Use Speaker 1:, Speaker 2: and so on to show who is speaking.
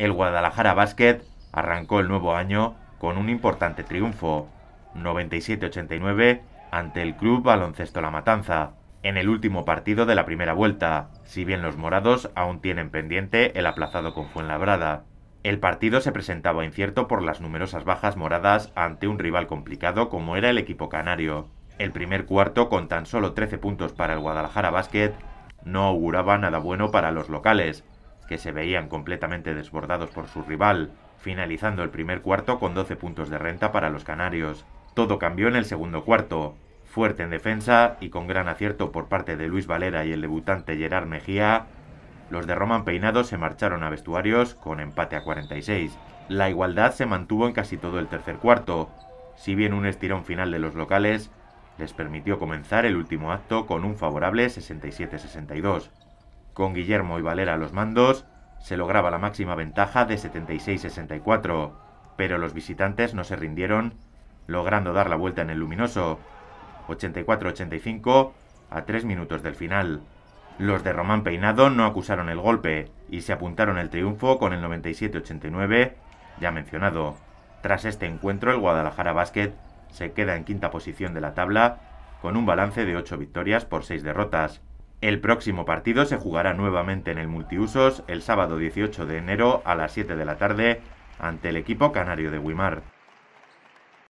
Speaker 1: El Guadalajara Basket arrancó el nuevo año con un importante triunfo, 97-89 ante el Club Baloncesto La Matanza, en el último partido de la primera vuelta, si bien los morados aún tienen pendiente el aplazado con Fuenlabrada. El partido se presentaba incierto por las numerosas bajas moradas ante un rival complicado como era el equipo canario. El primer cuarto, con tan solo 13 puntos para el Guadalajara Basket, no auguraba nada bueno para los locales, que se veían completamente desbordados por su rival, finalizando el primer cuarto con 12 puntos de renta para los canarios. Todo cambió en el segundo cuarto. Fuerte en defensa y con gran acierto por parte de Luis Valera y el debutante Gerard Mejía, los de Roman Peinado se marcharon a vestuarios con empate a 46. La igualdad se mantuvo en casi todo el tercer cuarto, si bien un estirón final de los locales les permitió comenzar el último acto con un favorable 67-62. Con Guillermo y Valera a los mandos, se lograba la máxima ventaja de 76-64, pero los visitantes no se rindieron, logrando dar la vuelta en el luminoso. 84-85 a 3 minutos del final. Los de Román Peinado no acusaron el golpe y se apuntaron el triunfo con el 97-89, ya mencionado. Tras este encuentro, el Guadalajara Basket se queda en quinta posición de la tabla con un balance de 8 victorias por 6 derrotas. El próximo partido se jugará nuevamente en el multiusos el sábado 18 de enero a las 7 de la tarde ante el equipo canario de Wimar.